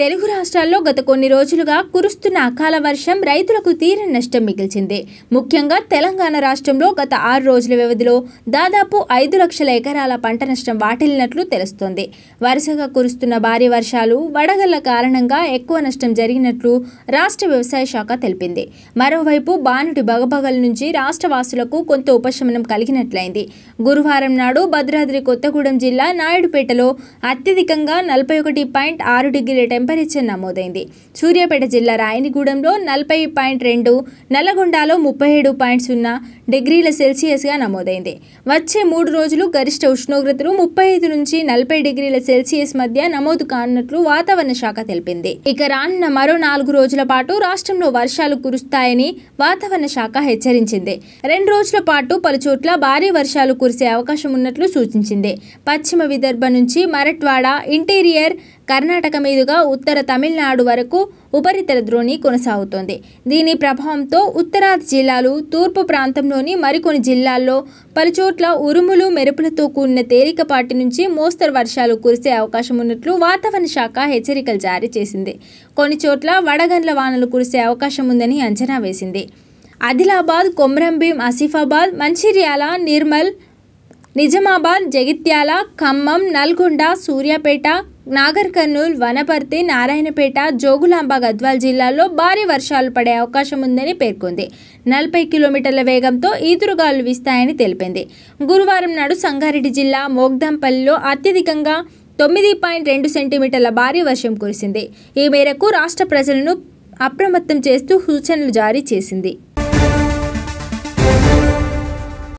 తెలుగు రాష్ట్రాల్లో గత కొన్ని రోజులుగా కురుస్తున్న అకాల వర్షం రైతులకు తీరని నష్టం మిగిల్చింది ముఖ్యంగా తెలంగాణ రాష్ట్రంలో గత ఆరు రోజుల వ్యవధిలో దాదాపు ఐదు లక్షల ఎకరాల పంట నష్టం వాటిల్లినట్లు తెలుస్తోంది వరుసగా కురుస్తున్న భారీ వర్షాలు వడగళ్ల కారణంగా ఎక్కువ నష్టం జరిగినట్లు రాష్ట్ర వ్యవసాయ శాఖ తెలిపింది మరోవైపు బానుడి బగబగల నుంచి రాష్ట్ర వాసులకు కొంత ఉపశమనం కలిగినట్లయింది గురువారం నాడు భద్రాద్రి కొత్తగూడెం జిల్లా నాయుడుపేటలో అత్యధికంగా నలభై ఒకటి పాయింట్ ఆరు డిగ్రీల టెంపరేచర్ నమోదైంది సూర్యాపేట జిల్లా రాయనిగూడెంలో నలభై పాయింట్ రెండు నల్లగొండలో ముప్పై ఏడు పాయింట్ సున్నా డిగ్రీల సెల్సియస్గా నమోదైంది వచ్చే మూడు రోజులు గరిష్ట ఉష్ణోగ్రతలు ముప్పై ఐదు నుంచి నలభై డిగ్రీల సెల్సియస్ మధ్య నమోదు కానున్నట్లు వాతావరణ శాఖ తెలిపింది ఇక రానున్న మరో నాలుగు రోజుల పాటు రాష్ట్రంలో వర్షాలు కురుస్తాయని వాతావరణ శాఖ హెచ్చరించింది రెండు రోజుల పాటు పలుచోట్ల భారీ వర్షాలు కురిసే అవకాశం ఉన్నట్లు సూచించింది పశ్చిమ విదర్భ నుంచి మరట్వాడ ఇంటీరియర్ కర్ణాటక మీదుగా ఉత్తర తమిళనాడు వరకు ఉపరితల ద్రోణి కొనసాగుతోంది దీని ప్రభావంతో ఉత్తరాది జిల్లాలు తూర్పు ప్రాంతంలోని మరికొన్ని జిల్లాల్లో పలుచోట్ల ఉరుములు మెరుపులతో కూడిన తేలికపాటి నుంచి మోస్తరు వర్షాలు కురిసే అవకాశం ఉన్నట్లు వాతావరణ శాఖ హెచ్చరికలు జారీ చేసింది కొన్ని చోట్ల వడగండ్ల వానలు కురిసే అవకాశం ఉందని అంచనా వేసింది ఆదిలాబాద్ కొమ్రంభీం ఆసిఫాబాద్ మంచిర్యాల నిర్మల్ నిజామాబాద్ జగిత్యాల ఖమ్మం నల్గొండ సూర్యాపేట నాగర్ కర్నూలు వనపర్తి నారాయణపేట జోగులాంబ గద్వాల్ జిల్లాల్లో భారీ వర్షాలు పడే అవకాశం ఉందని పేర్కొంది నలభై కిలోమీటర్ల వేగంతో ఈదురుగాలు వీస్తాయని తెలిపింది గురువారం నాడు సంగారెడ్డి జిల్లా మోగ్దాంపల్లిలో అత్యధికంగా తొమ్మిది పాయింట్ రెండు సెంటీమీటర్ల భారీ వర్షం కురిసింది ఈ మేరకు రాష్ట్ర ప్రజలను అప్రమత్తం చేస్తూ సూచనలు జారీ చేసింది